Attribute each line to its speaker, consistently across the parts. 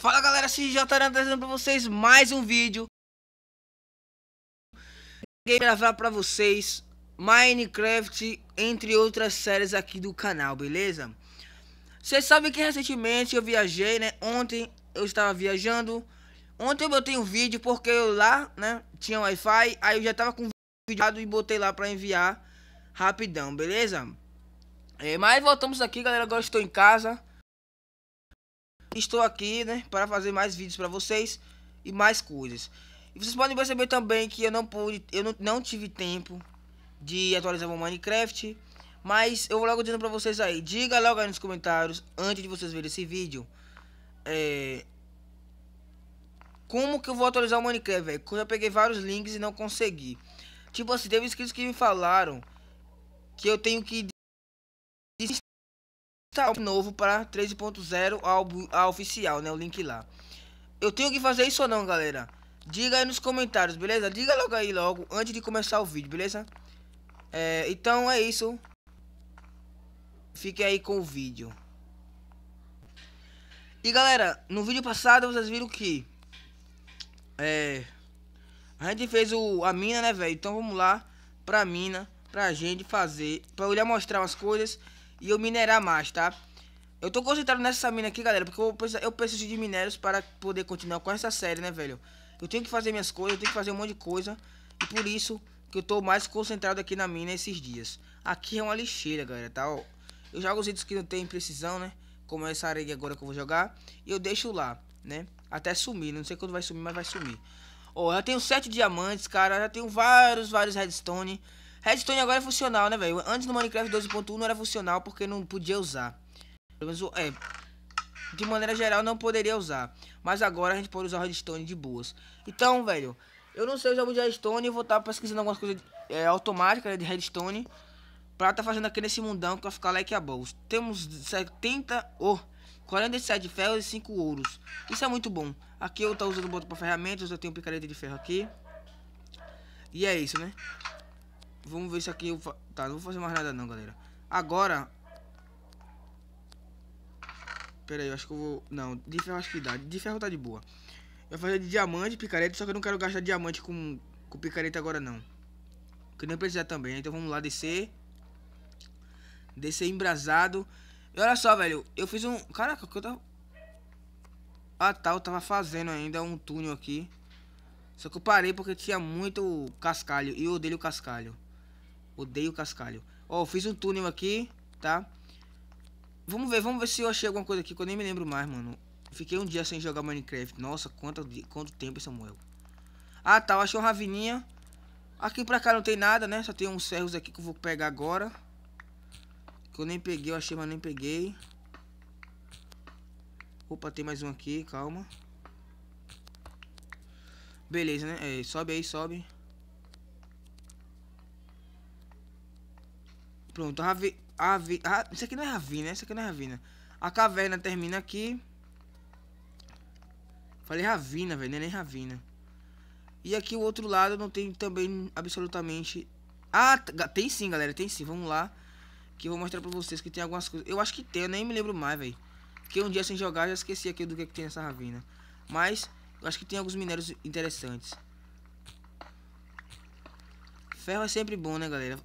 Speaker 1: Fala galera, XJ trazendo para vocês mais um vídeo. Queria gravar para vocês Minecraft, entre outras séries aqui do canal, beleza? Vocês sabem que recentemente eu viajei, né? Ontem eu estava viajando. Ontem eu botei um vídeo porque eu lá, né? Tinha Wi-Fi, aí eu já tava com um vídeo e botei lá para enviar rapidão, beleza? É, mas voltamos aqui, galera. Agora estou em casa. Estou aqui, né, para fazer mais vídeos para vocês e mais coisas. E vocês podem perceber também que eu não pude, eu não, não tive tempo de atualizar o Minecraft, mas eu vou logo dizendo para vocês aí, diga logo aí nos comentários antes de vocês verem esse vídeo, é, como que eu vou atualizar o Minecraft, velho? Eu já peguei vários links e não consegui. Tipo assim, teve inscritos que me falaram que eu tenho que tá novo para 13.0 ao oficial, né? O link lá. Eu tenho que fazer isso ou não, galera? Diga aí nos comentários, beleza? Diga logo aí logo, antes de começar o vídeo, beleza? É, então é isso. Fique aí com o vídeo. E galera, no vídeo passado vocês viram que... É... A gente fez o, a mina, né, velho? Então vamos lá pra mina, pra gente fazer... Pra eu mostrar umas coisas e eu minerar mais, tá? Eu tô concentrado nessa mina aqui, galera, porque eu preciso, eu preciso de minérios para poder continuar com essa série, né, velho? Eu tenho que fazer minhas coisas, eu tenho que fazer um monte de coisa. E por isso que eu tô mais concentrado aqui na mina esses dias. Aqui é uma lixeira, galera, tá? eu jogo os itens que não tem precisão, né? Como essa areia agora que eu vou jogar. E eu deixo lá, né? Até sumir. Não sei quando vai sumir, mas vai sumir. Ó, eu tenho sete diamantes, cara. Eu já tenho vários, vários redstone. Redstone agora é funcional, né, velho? Antes no Minecraft 12.1 não era funcional porque não podia usar. Pelo menos, é, de maneira geral não poderia usar. Mas agora a gente pode usar o redstone de boas. Então, velho, eu não sei usar muito redstone e vou estar tá pesquisando algumas coisas é, automáticas né, de redstone. Pra estar tá fazendo aqui nesse mundão que vai ficar like a bolsa. Temos 70 ou oh, 47 ferros e 5 ouros. Isso é muito bom. Aqui eu tô usando o botão para ferramentas, eu tenho picareta de ferro aqui. E é isso, né? Vamos ver se aqui eu... Fa... Tá, não vou fazer mais nada não, galera. Agora... Pera aí, eu acho que eu vou... Não, de ferro acho que dá. De ferro tá de boa. Eu vou fazer de diamante, picareta, só que eu não quero gastar diamante com, com picareta agora não. Que nem precisar também, então vamos lá, descer. Descer embrasado. E olha só, velho, eu fiz um... Caraca, que eu tava... Ah, tá, eu tava fazendo ainda um túnel aqui. Só que eu parei porque tinha muito cascalho. E eu odeio cascalho. Odeio cascalho. Ó, oh, fiz um túnel aqui, tá? Vamos ver, vamos ver se eu achei alguma coisa aqui que eu nem me lembro mais, mano. Fiquei um dia sem jogar Minecraft. Nossa, quanto, quanto tempo, Samuel. Ah, tá, eu achei uma ravininha. Aqui pra cá não tem nada, né? Só tem uns ferros aqui que eu vou pegar agora. Que eu nem peguei, eu achei, mas nem peguei. Opa, tem mais um aqui, calma. Beleza, né? É, sobe aí, sobe. Pronto, Ravi... Ravi... ah Isso aqui não é Ravina, isso aqui não é Ravina. A caverna termina aqui. Falei Ravina, velho, é nem Ravina. E aqui o outro lado não tem também absolutamente... Ah, tem sim, galera, tem sim. Vamos lá, que eu vou mostrar pra vocês que tem algumas coisas. Eu acho que tem, eu nem me lembro mais, velho. porque um dia sem jogar, já esqueci aqui do que, é que tem nessa ravina. Mas, eu acho que tem alguns minérios interessantes. Ferro é sempre bom, né, galera?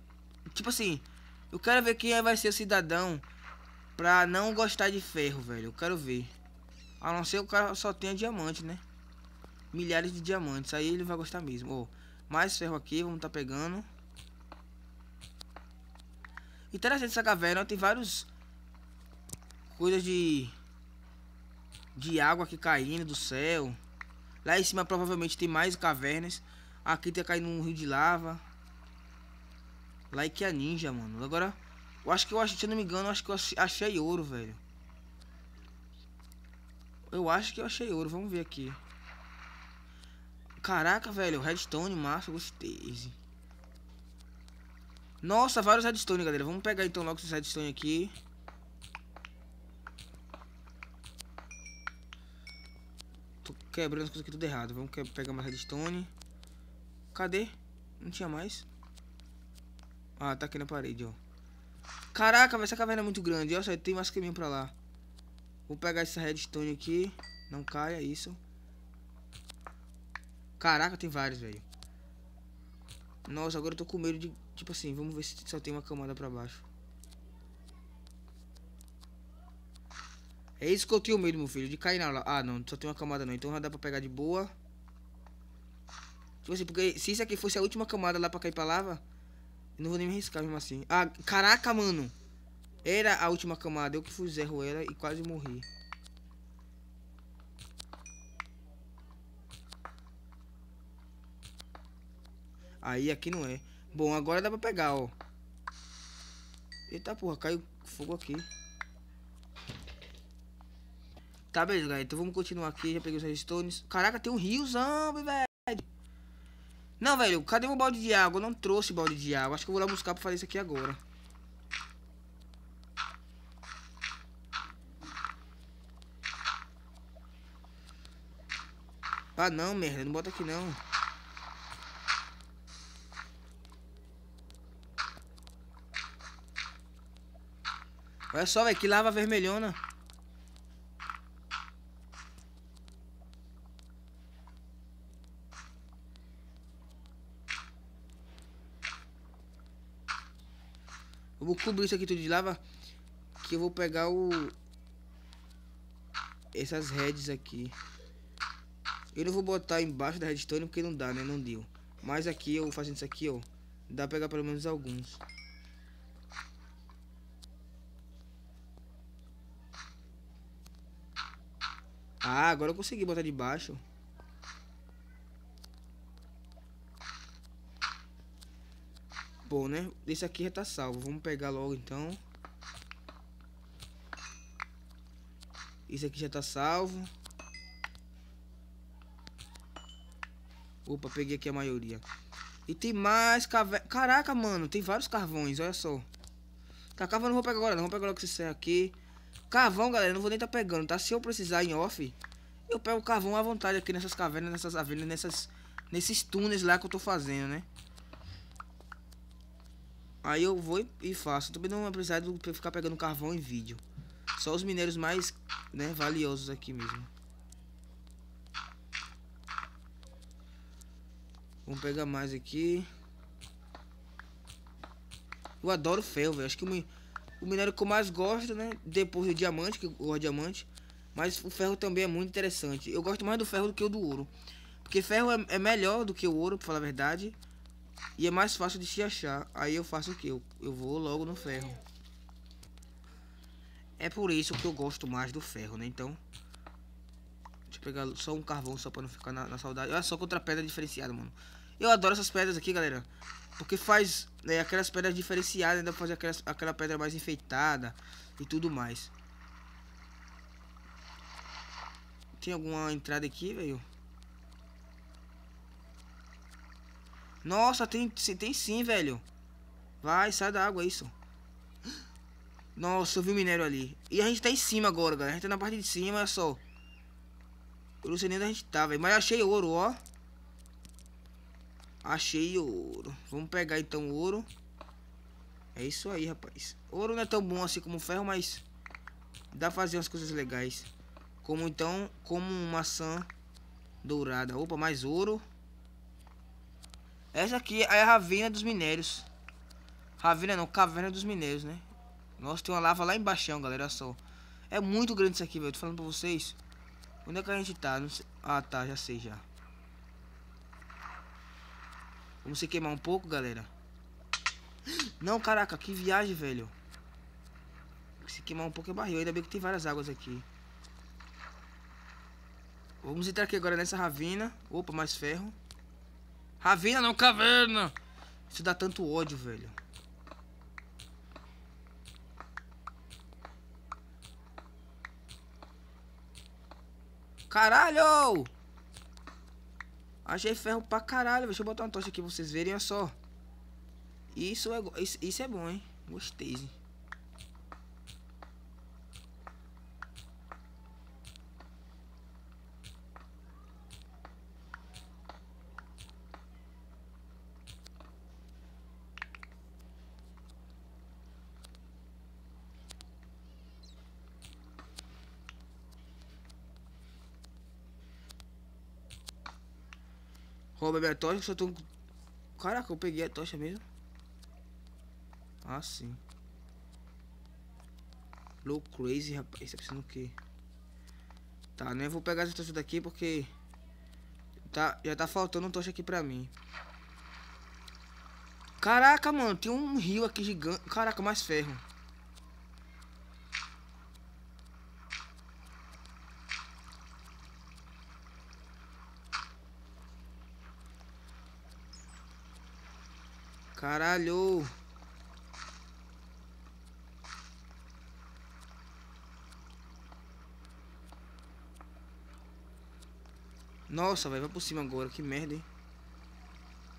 Speaker 1: Tipo assim, eu quero ver quem vai ser o cidadão pra não gostar de ferro, velho. Eu quero ver. A não ser o cara só tenha diamante, né? Milhares de diamantes. Aí ele vai gostar mesmo. oh, mais ferro aqui. Vamos tá pegando. Interessante essa caverna. Tem vários... Coisas de... De água aqui caindo do céu. Lá em cima provavelmente tem mais cavernas. Aqui tá caindo um rio de lava. Like a ninja, mano. Agora, eu acho que eu acho, se eu não me engano, eu acho que eu achei ouro, velho. Eu acho que eu achei ouro, vamos ver aqui. Caraca, velho, redstone, massa, gostei. Nossa, vários redstone, galera. Vamos pegar então logo esses redstone aqui. Tô quebrando as coisas aqui tudo errado. Vamos pegar mais redstone. Cadê? Não tinha mais. Ah, tá aqui na parede, ó. Caraca, essa caverna é muito grande. Olha só, tem mais caminho pra lá. Vou pegar essa redstone aqui. Não caia, é isso. Caraca, tem vários, velho. Nossa, agora eu tô com medo de... Tipo assim, vamos ver se só tem uma camada pra baixo. É isso que eu tenho medo, meu filho. De cair na... Ah, não. Só tem uma camada, não. Então já dá pra pegar de boa. Tipo assim, porque se isso aqui fosse a última camada lá pra cair pra lava... Eu não vou nem me arriscar mesmo assim. Ah, caraca, mano. Era a última camada. Eu que fui erro era e quase morri. Aí aqui não é. Bom, agora dá pra pegar, ó. Eita porra, caiu fogo aqui. Tá, beleza, galera. Então vamos continuar aqui. Já peguei os redstones. Caraca, tem um riozão, velho. Não, velho, cadê o balde de água? Eu não trouxe balde de água. Acho que eu vou lá buscar pra fazer isso aqui agora. Ah, não, merda. Não bota aqui, não. Olha só, velho, que lava vermelhona. Eu vou cobrir isso aqui tudo de lava. Que eu vou pegar o... Essas redes aqui. Eu não vou botar embaixo da redstone porque não dá, né? Não deu. Mas aqui, eu fazendo isso aqui, ó. Dá pra pegar pelo menos alguns. Ah, agora eu consegui botar de baixo. pôr, né? Esse aqui já tá salvo. Vamos pegar logo, então. Esse aqui já tá salvo. Opa, peguei aqui a maioria. E tem mais caverna. Caraca, mano, tem vários carvões, olha só. Tá, carvão não vou pegar agora, não. Vou pegar logo esse serra aqui. Carvão, galera, não vou nem tá pegando, tá? Se eu precisar em off, eu pego carvão à vontade aqui nessas cavernas, nessas avenidas, nessas, nesses túneis lá que eu tô fazendo, né? Aí eu vou e faço. Também não é ficar pegando carvão em vídeo. Só os mineiros mais né, valiosos aqui mesmo. Vamos pegar mais aqui. Eu adoro ferro, velho. Acho que o, o minério que eu mais gosto, né? Depois do diamante, que eu gosto de diamante. Mas o ferro também é muito interessante. Eu gosto mais do ferro do que o do ouro. Porque ferro é, é melhor do que o ouro, pra falar a verdade. E é mais fácil de se achar. Aí eu faço o que? Eu, eu vou logo no ferro. É por isso que eu gosto mais do ferro, né? Então... Deixa eu pegar só um carvão só pra não ficar na, na saudade. Olha só contra pedra diferenciada, mano. Eu adoro essas pedras aqui, galera. Porque faz né, aquelas pedras diferenciadas, ainda fazer aquelas, aquela pedra mais enfeitada e tudo mais. Tem alguma entrada aqui, velho? Nossa, tem, tem sim, velho. Vai, sai da água, é isso. Nossa, eu vi o minério ali. E a gente tá em cima agora, galera. A gente tá na parte de cima, olha só. Eu não sei nem onde a gente tá, velho. Mas eu achei ouro, ó. Achei ouro. Vamos pegar então ouro. É isso aí, rapaz. Ouro não é tão bom assim como ferro, mas dá pra fazer umas coisas legais. Como então, como maçã dourada. Opa, mais ouro. Essa aqui é a Ravina dos Minérios. Ravina não, Caverna dos Minérios, né? Nossa, tem uma lava lá embaixo, galera, olha só. É muito grande isso aqui, velho. Tô falando pra vocês. Onde é que a gente tá? Ah, tá, já sei, já. Vamos se queimar um pouco, galera. Não, caraca, que viagem, velho. Se queimar um pouco é barril. Ainda bem que tem várias águas aqui. Vamos entrar aqui agora nessa ravina. Opa, mais ferro. Ravina não caverna. Isso dá tanto ódio, velho. Caralho! Achei ferro pra caralho. Deixa eu botar uma tocha aqui pra vocês verem, olha só. Isso é, isso, isso é bom, hein? Gostei, hein? Roubei minha tocha, só tô... Caraca, eu peguei a tocha mesmo. Ah, sim. Low crazy, rapaz. Tá pensando o quê? Tá, né? Vou pegar essa tocha daqui porque... Tá, já tá faltando um tocha aqui pra mim. Caraca, mano. Tem um rio aqui gigante. Caraca, mais ferro. Nossa, velho, vai por cima agora, que merda, hein?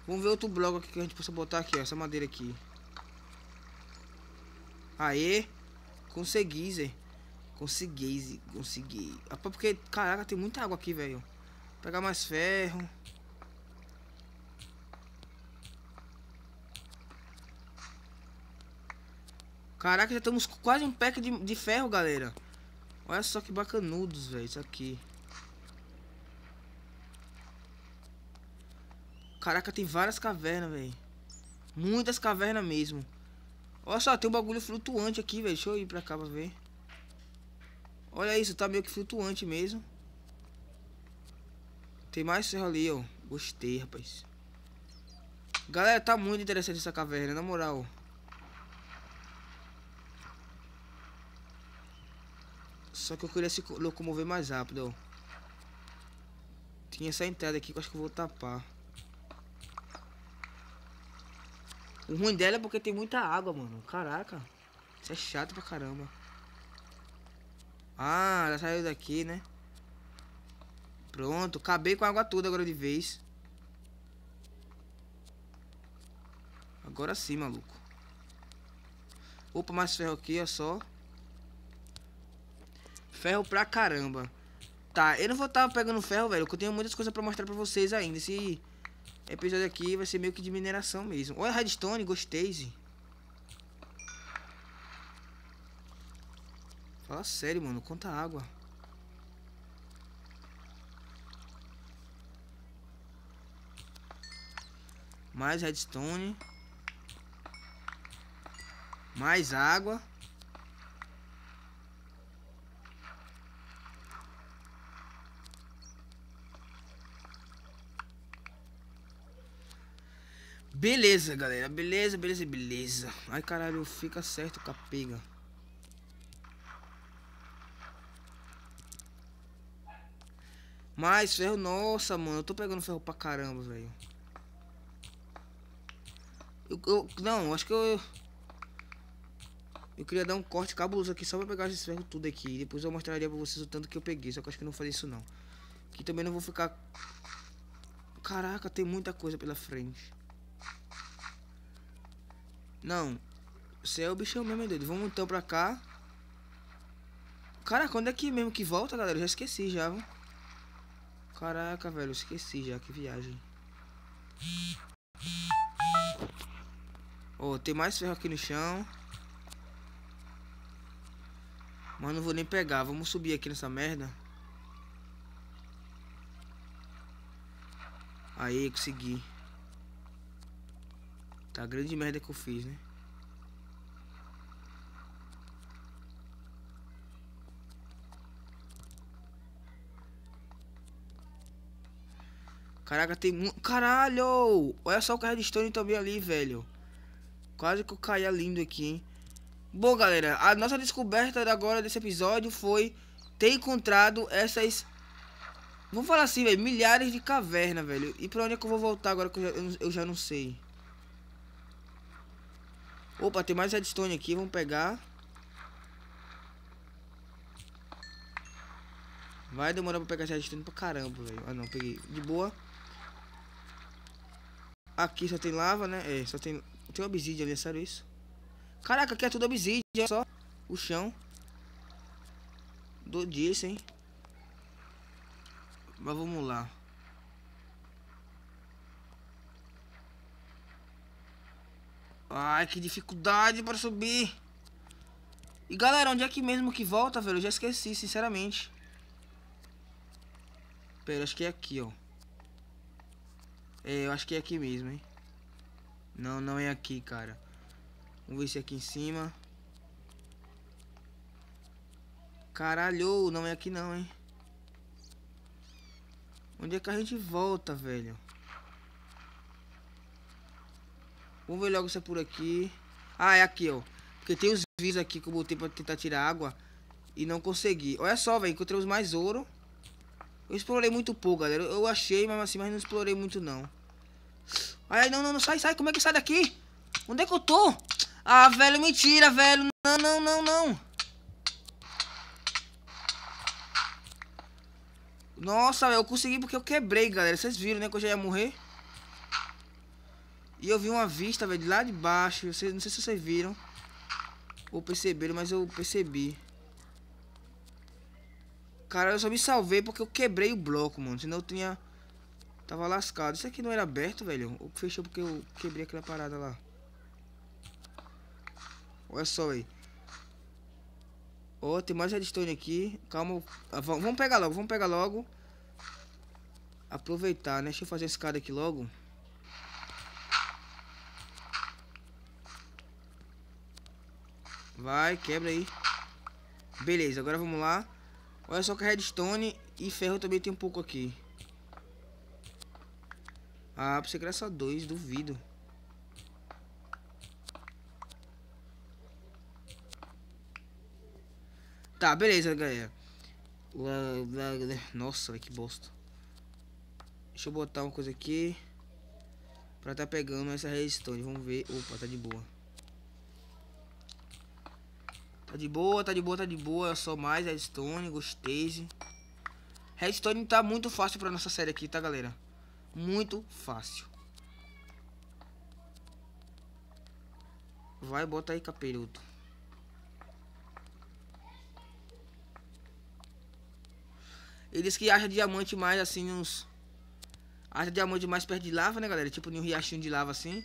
Speaker 1: Vamos ver outro bloco aqui que a gente possa botar aqui, ó, essa madeira aqui. Aê, consegui, Zé. Consegui, consegui. Porque, caraca, tem muita água aqui, velho. Pegar mais ferro. Caraca, já estamos quase um pack de, de ferro, galera. Olha só que bacanudos, velho, isso aqui. Caraca, tem várias cavernas, velho. Muitas cavernas mesmo. Olha só, tem um bagulho flutuante aqui, velho. Deixa eu ir pra cá pra ver. Olha isso, tá meio que flutuante mesmo. Tem mais ferro ali, ó. Gostei, rapaz. Galera, tá muito interessante essa caverna, na moral. Só que eu queria se locomover mais rápido, ó. Tinha essa entrada aqui que eu acho que eu vou tapar. O ruim dela é porque tem muita água, mano. Caraca. Isso é chato pra caramba. Ah, ela saiu daqui, né? Pronto. Acabei com a água toda agora de vez. Agora sim, maluco. Opa, mais ferro aqui, é só ferro pra caramba. Tá, eu não vou estar tá pegando ferro, velho, que eu tenho muitas coisas pra mostrar pra vocês ainda. Esse episódio aqui vai ser meio que de mineração mesmo. Olha, redstone, gostei, -se. Fala sério, mano, quanta água. Mais redstone. Mais água. Beleza, galera. Beleza, beleza, beleza. Ai, caralho, fica certo, capenga. Mais ferro. Nossa, mano. Eu tô pegando ferro pra caramba, velho. Eu, eu, não, acho que eu... Eu queria dar um corte cabuloso aqui só pra pegar esse ferro tudo aqui. depois eu mostraria pra vocês o tanto que eu peguei. Só que eu acho que não falei isso, não. Que também não vou ficar... Caraca, tem muita coisa pela frente. Não. Você é o bichão mesmo, meu é deus. Vamos então pra cá. Cara, quando é que mesmo que volta, galera? Eu já esqueci já, viu? Caraca, velho, eu esqueci já, que viagem. Ó, oh, tem mais ferro aqui no chão. Mas não vou nem pegar, vamos subir aqui nessa merda. Aí, consegui. Tá a grande merda que eu fiz, né? Caraca, tem muito... Caralho! Olha só o stone também ali, velho. Quase que eu caía lindo aqui, hein? Bom, galera, a nossa descoberta agora desse episódio foi ter encontrado essas... Vamos falar assim, velho, milhares de cavernas, velho. E pra onde é que eu vou voltar agora que eu já, eu já não sei. Opa, tem mais redstone aqui, vamos pegar. Vai demorar pra pegar esse redstone pra caramba, velho. Ah não, peguei. De boa. Aqui só tem lava, né? É, só tem... Tem obsidian ali, é sério isso? Caraca, aqui é tudo obsidian, só. O chão. Do disso, hein? Mas vamos lá. Ai, que dificuldade para subir. E galera, onde é que mesmo que volta, velho? Eu já esqueci, sinceramente. Pera, acho que é aqui, ó. É, eu acho que é aqui mesmo, hein. Não, não é aqui, cara. Vamos ver se é aqui em cima. Caralho, não é aqui não, hein. Onde é que a gente volta, velho? Vamos ver logo se é por aqui. Ah, é aqui, ó. Porque tem os vídeos aqui que eu botei pra tentar tirar água. E não consegui. Olha só, velho. Encontramos mais ouro. Eu explorei muito pouco, galera. Eu achei, mas assim, mas não explorei muito, não. Ai, não, não, não. Sai, sai. Como é que sai daqui? Onde é que eu tô? Ah, velho, mentira, velho. Não, não, não, não. Nossa, velho. Eu consegui porque eu quebrei, galera. Vocês viram, né? Que eu já ia morrer. E eu vi uma vista, velho, lá de baixo. Vocês, não sei se vocês viram. Ou perceberam, mas eu percebi. Cara, eu só me salvei porque eu quebrei o bloco, mano. Senão eu tinha... Tava lascado. Isso aqui não era aberto, velho. Ou fechou porque eu quebrei aquela parada lá. Olha só, aí Ó, oh, tem mais redstone aqui. Calma. Ah, vamos pegar logo, vamos pegar logo. Aproveitar, né? Deixa eu fazer a escada aqui logo. Vai, quebra aí. Beleza, agora vamos lá. Olha só que redstone e ferro também tem um pouco aqui. Ah, precisa criar só dois, duvido. Tá, beleza, galera. Nossa, que bosta. Deixa eu botar uma coisa aqui. Pra tá pegando essa redstone. Vamos ver. Opa, tá de boa. Tá de boa, tá de boa, tá de boa. só mais redstone, gostei. Redstone tá muito fácil pra nossa série aqui, tá, galera? Muito fácil. Vai, bota aí, caperuto. Eles que acham diamante mais, assim, uns... Acha diamante mais perto de lava, né, galera? Tipo, em um riachinho de lava, assim.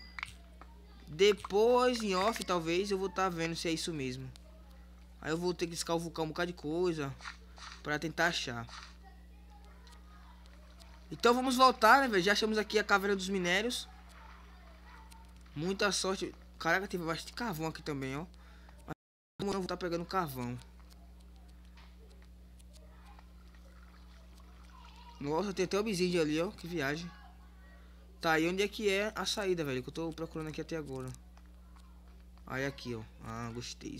Speaker 1: Depois, em off, talvez, eu vou estar tá vendo se é isso mesmo. Aí eu vou ter que escalvucar um bocado de coisa para tentar achar. Então vamos voltar, né, velho? Já achamos aqui a caveira dos minérios. Muita sorte. Caraca, teve bastante carvão aqui também, ó. Mas eu vou estar pegando carvão. Nossa, tem até obsidian ali, ó. Que viagem. Tá, e onde é que é a saída, velho? Que eu tô procurando aqui até agora. Aí aqui, ó. Ah, gostei.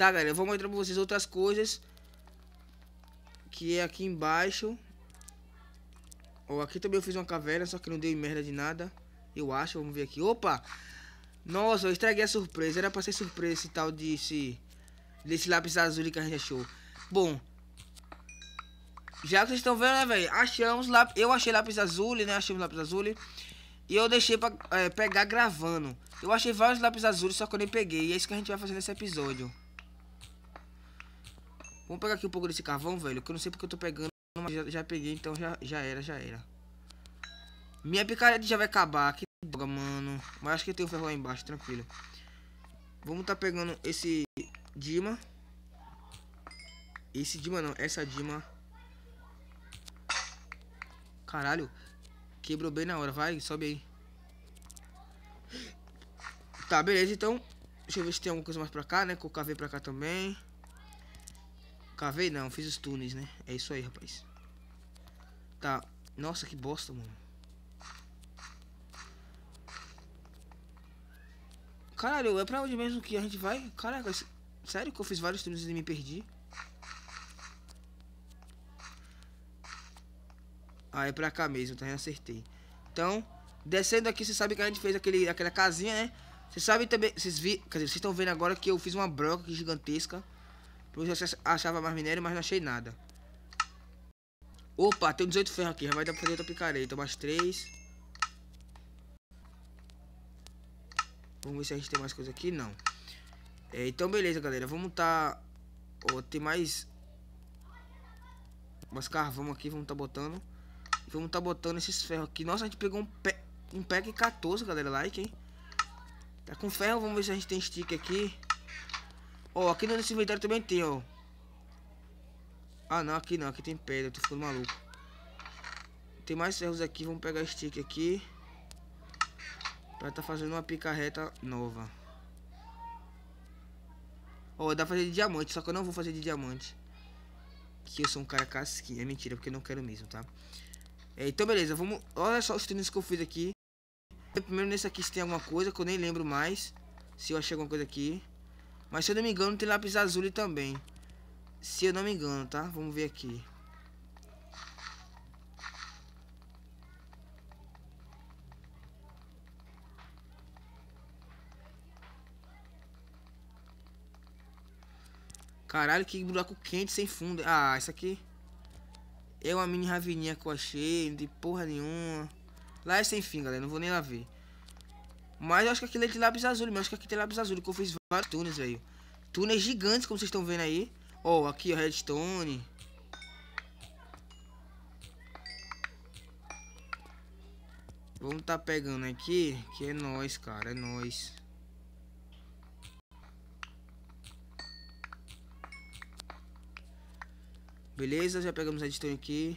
Speaker 1: Tá, galera, eu vou mostrar pra vocês outras coisas. Que é aqui embaixo. Ó, oh, aqui também eu fiz uma caverna, só que não deu merda de nada. Eu acho, vamos ver aqui. Opa! Nossa, eu estraguei a surpresa. Era pra ser surpresa esse tal desse... Desse lápis azul que a gente achou. Bom. Já que vocês estão vendo, né, velho? Achamos lápis... Eu achei lápis azul, né? Achamos lápis azul. E eu deixei pra é, pegar gravando. Eu achei vários lápis azuis, só que eu nem peguei. E é isso que a gente vai fazer nesse episódio. Vamos pegar aqui um pouco desse carvão, velho. Que eu não sei porque eu tô pegando, mas já, já peguei, então já, já era, já era. Minha picareta já vai acabar. Que droga, mano. Mas acho que tem um ferro lá embaixo, tranquilo. Vamos tá pegando esse Dima. Esse Dima não, essa Dima. Caralho. Quebrou bem na hora, vai, sobe aí. Tá, beleza, então. Deixa eu ver se tem alguma coisa mais pra cá, né? Colocar V pra cá também. Cavei não, fiz os túneis, né? É isso aí, rapaz. Tá. Nossa, que bosta, mano. Caralho, é pra onde mesmo que a gente vai? Caraca, sério que eu fiz vários túneis e me perdi? Ah, é pra cá mesmo, tá? Eu acertei. Então, descendo aqui, você sabe que a gente fez aquele, aquela casinha, né? Você sabe também, vocês vi, quer dizer, vocês estão vendo agora que eu fiz uma broca gigantesca. Por isso eu achava mais minério, mas não achei nada. Opa, tem 18 ferros aqui. Já vai dar pra fazer outra picareta. Então, mais 3. Vamos ver se a gente tem mais coisa aqui. Não. É, então, beleza, galera. Vamos tá... Ó, tem mais... Mas carvão aqui. Vamos tá botando. Vamos tá botando esses ferros aqui. Nossa, a gente pegou um, pe... um pack 14, galera. Like, hein? Tá com ferro. Vamos ver se a gente tem stick aqui. Ó, oh, aqui é nesse inventário também tem, ó. Ah, não, aqui não. Aqui tem pedra. tô ficando maluco. Tem mais ferros aqui. Vamos pegar stick aqui. Pra tá fazendo uma picarreta nova. Ó, oh, dá pra fazer de diamante. Só que eu não vou fazer de diamante. Que eu sou um cara casquinha. É mentira, porque eu não quero mesmo, tá? É, então, beleza. Vamos... Olha só os treinos que eu fiz aqui. Primeiro nesse aqui se tem alguma coisa que eu nem lembro mais. Se eu achei alguma coisa aqui. Mas se eu não me engano, tem lápis azul também. Se eu não me engano, tá? Vamos ver aqui. Caralho, que buraco quente sem fundo. Ah, isso aqui é uma mini ravininha que eu achei, de porra nenhuma. Lá é sem fim, galera, não vou nem lá ver. Mas eu acho que aquilo é de lápis azul, mas eu acho que aqui tem lápis azul, que eu fiz vários túneis, velho. Túneis gigantes, como vocês estão vendo aí. Ó, oh, aqui, ó, redstone. Vamos tá pegando aqui, que é nós, cara, é nós. Beleza, já pegamos a redstone aqui.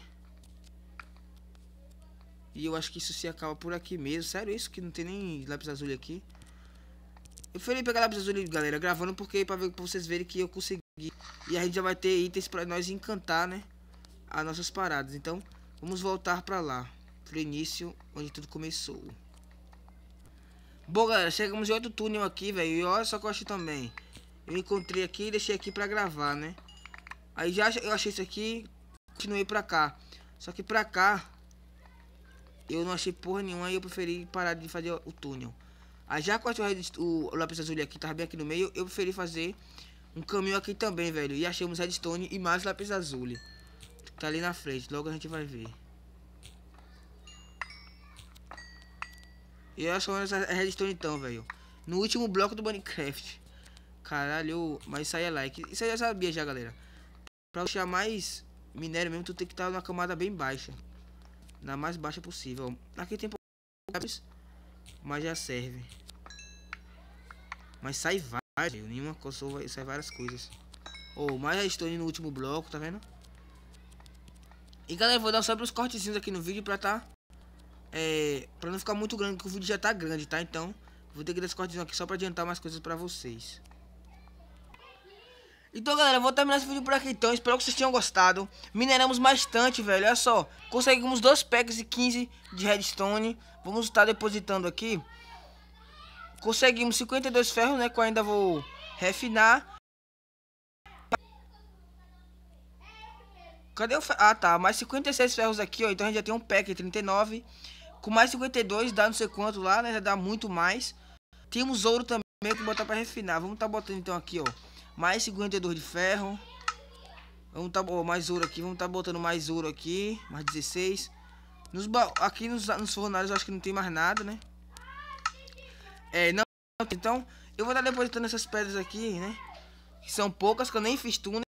Speaker 1: E eu acho que isso se acaba por aqui mesmo. Sério isso? Que não tem nem lápis azul aqui. Eu falei pegar lápis azul, galera, gravando porque pra, ver, pra vocês verem que eu consegui. E a gente já vai ter itens pra nós encantar, né? As nossas paradas. Então, vamos voltar pra lá. Pro início, onde tudo começou. Bom, galera, chegamos em outro túnel aqui, velho. E olha só que eu achei também. Eu encontrei aqui e deixei aqui pra gravar, né? Aí já eu achei isso aqui, continuei pra cá. Só que pra cá eu não achei porra nenhuma e eu preferi parar de fazer o túnel. Aí ah, já com a o, o lápis azul aqui, tava bem aqui no meio, eu preferi fazer um caminho aqui também, velho. E achamos redstone e mais lápis azul. Tá ali na frente, logo a gente vai ver. E eu acho essa é redstone então, velho. No último bloco do Minecraft. Caralho, mas isso aí é like. Isso aí eu já sabia já, galera. Pra achar mais minério mesmo, tu tem que estar tá numa camada bem baixa na mais baixa possível. Aqui tem poucos, mas já serve. Mas sai várias, nenhuma console sai várias coisas. Ou oh, mais já estou no último bloco, tá vendo? E galera, vou dar só para os cortezinhos aqui no vídeo para tá é, para não ficar muito grande, que o vídeo já tá grande, tá? Então, vou ter que dar esse cortezinho aqui só para adiantar mais coisas para vocês. Então, galera, vou terminar esse vídeo por aqui, então. Espero que vocês tenham gostado. Mineramos bastante, velho. Olha só. Conseguimos dois packs e 15 de redstone. Vamos estar tá depositando aqui. Conseguimos 52 ferros, né? Que eu ainda vou refinar. Cadê o ferro? Ah, tá. Mais 56 ferros aqui, ó. Então a gente já tem um pack 39. Com mais 52 dá não sei quanto lá, né? Já dá muito mais. Temos ouro também que botar pra refinar. Vamos tá botando então aqui, ó. Mais 52 de ferro. Vamos tá mais ouro aqui. Vamos tá botando mais ouro aqui. Mais 16. Nos aqui nos, nos fornalhos acho que não tem mais nada, né? É, não. Então, eu vou estar tá depositando essas pedras aqui, né? Que são poucas, que eu nem fiz túneis,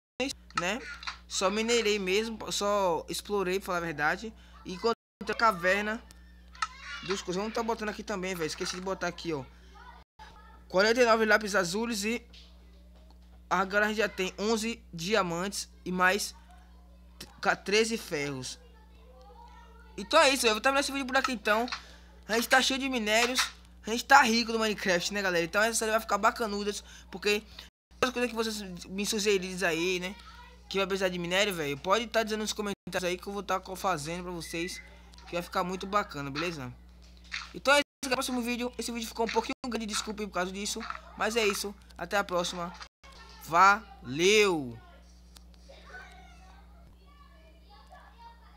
Speaker 1: né? Só minerei mesmo, só explorei, pra falar a verdade. E encontrei a caverna dos coisas. Vamos tá botando aqui também, velho. Esqueci de botar aqui, ó. 49 lápis azuis e agora a gente já tem 11 diamantes e mais 13 ferros. Então é isso, eu vou terminar esse vídeo por aqui então. A gente tá cheio de minérios, a gente tá rico no Minecraft, né galera? Então essa série vai ficar bacanuda, porque as coisas que vocês me sugeriram aí, né? Que vai precisar de minério, velho, pode estar tá dizendo nos comentários aí que eu vou estar tá fazendo pra vocês. Que vai ficar muito bacana, beleza? Então é isso, até o próximo vídeo. Esse vídeo ficou um pouquinho grande, desculpe por causa disso. Mas é isso, até a próxima. Valeu!